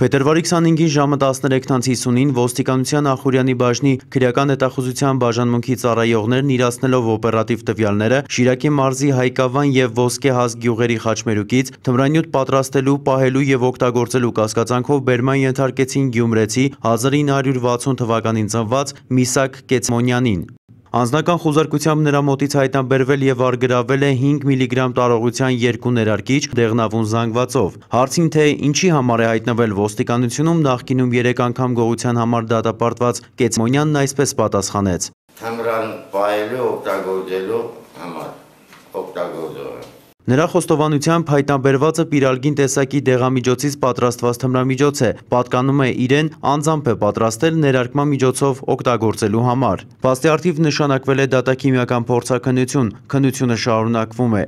Փետրվարի 25-ին ժամը 13:50-ին ոստիկանության Ախուրյանի բաժնի քրեական հետախուզության բաժանմունքի ծառայողներն իրացնելով օպերատիվ տվյալները Շիրակի մարզի Հայկավան եւ Ոսկե հազ գյուղերի խաչմերուկից թմրանյութ պատրաստելու, պահելու եւ օգտագործելու կասկածանքով բերման ենթարկեցին գյումրեցի 1960 թվականին ծնված Միսակ Կեցմոնյանին։ Անձնական խուզարկությամբ նրա մոտից հայտնաբերվել և արգրավել է 5 միլիգրամ տարողության երկու ներարկիչ դեղնավուն զանգվածով։ Հարցին թե ինչի համար է հայտնվել ոստիկանությունում նախկինում երեկ անգամ գողության համար դատապարտված կեցմոնյանն այսպես պատասխանեց։ Թմրան պայելու, օգտագործելու համար, օգտագործողը։ Նրա խոստովանությամբ հայտնաբերվածը պիրալգին տեսակի դեղամիջոցից պատրաստված թմրամիջոց է, պատկանում է իրեն, անձամբ է պատրաստել ներարկման միջոցով օգտագործելու համար։ Փաստի արդիվ նշանակվել է դատաքիմիական փորձաքննություն, քննությունը շարունակվում է։